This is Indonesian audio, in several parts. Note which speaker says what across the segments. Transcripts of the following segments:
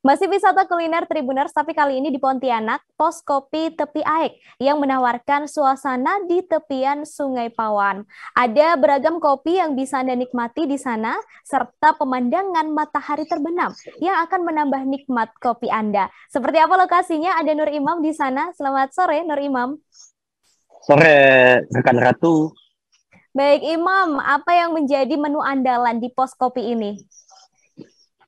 Speaker 1: Masih wisata kuliner Tribuners, tapi kali ini di Pontianak, pos kopi Tepi Aik yang menawarkan suasana di tepian Sungai Pawan. Ada beragam kopi yang bisa Anda nikmati di sana, serta pemandangan matahari terbenam yang akan menambah nikmat kopi Anda. Seperti apa lokasinya? Ada Nur Imam di sana. Selamat sore, Nur Imam.
Speaker 2: Sore, rekan Ratu.
Speaker 1: Baik, Imam, apa yang menjadi menu andalan di pos kopi ini?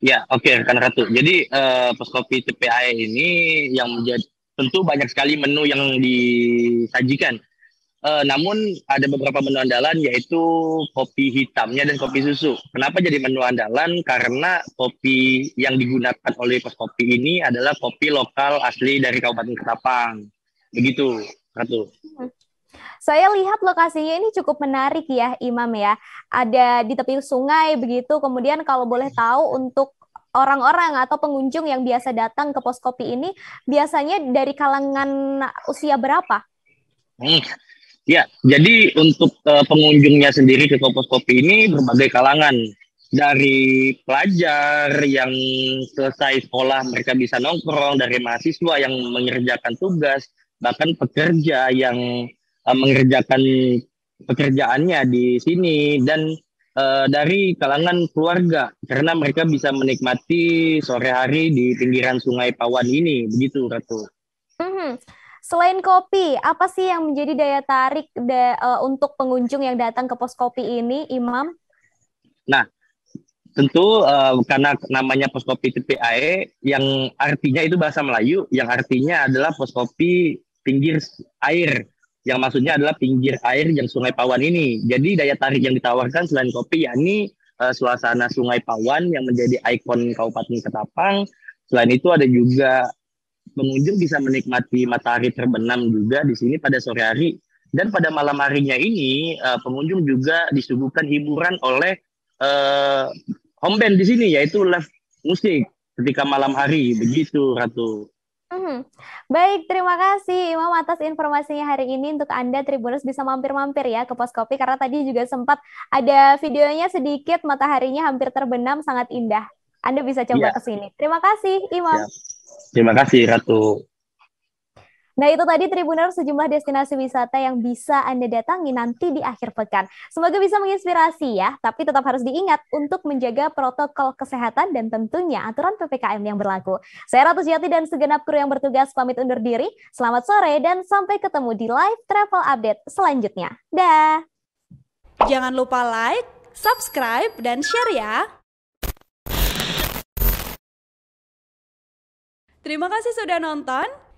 Speaker 2: Ya, oke, okay, Rekan Ratu. Jadi uh, eh, pos kopi CPAE ini yang menjadi tentu banyak sekali menu yang disajikan. Uh, namun ada beberapa menu andalan yaitu kopi hitamnya dan kopi susu. Kenapa jadi menu andalan? Karena kopi yang digunakan oleh pos kopi ini adalah kopi lokal asli dari Kabupaten Ketapang. Begitu, Ratu.
Speaker 1: Hmm. Saya lihat lokasinya ini cukup menarik ya, Imam ya. Ada di tepi sungai begitu. Kemudian kalau boleh iya. tahu untuk orang-orang atau pengunjung yang biasa datang ke pos kopi ini biasanya dari kalangan usia berapa?
Speaker 2: Hmm. Ya, jadi untuk uh, pengunjungnya sendiri ke pos kopi ini berbagai kalangan. Dari pelajar yang selesai sekolah mereka bisa nongkrong, dari mahasiswa yang mengerjakan tugas, bahkan pekerja yang uh, mengerjakan pekerjaannya di sini dan uh, dari kalangan keluarga karena mereka bisa menikmati sore hari di pinggiran Sungai Pawan ini begitu Ratu.
Speaker 1: Mm-hmm. Selain kopi, apa sih yang menjadi daya tarik da- uh, untuk pengunjung yang datang ke pos kopi ini, Imam?
Speaker 2: Nah, tentu uh, karena namanya pos kopi TPAE yang artinya itu bahasa Melayu, yang artinya adalah pos kopi pinggir air yang maksudnya adalah pinggir air yang Sungai Pawan ini. Jadi daya tarik yang ditawarkan selain kopi yakni uh, suasana Sungai Pawan yang menjadi ikon Kabupaten Ketapang. Selain itu ada juga pengunjung bisa menikmati matahari terbenam juga di sini pada sore hari dan pada malam harinya ini uh, pengunjung juga disuguhkan hiburan oleh uh, home band di sini yaitu live musik ketika malam hari begitu Ratu.
Speaker 1: Hmm. Baik, terima kasih Imam atas informasinya hari ini. Untuk Anda Tribuners bisa mampir-mampir ya ke pos kopi karena tadi juga sempat ada videonya sedikit mataharinya hampir terbenam sangat indah. Anda bisa coba ya. ke sini. Terima kasih Imam. Ya.
Speaker 2: Terima kasih Ratu.
Speaker 1: Nah, itu tadi Tribuner sejumlah destinasi wisata yang bisa Anda datangi nanti di akhir pekan. Semoga bisa menginspirasi ya, tapi tetap harus diingat untuk menjaga protokol kesehatan dan tentunya aturan PPKM yang berlaku. Saya Ratu Jati dan segenap kru yang bertugas pamit undur diri. Selamat sore dan sampai ketemu di live travel update selanjutnya. Dah. Jangan lupa like, subscribe, dan share ya. Terima kasih sudah nonton.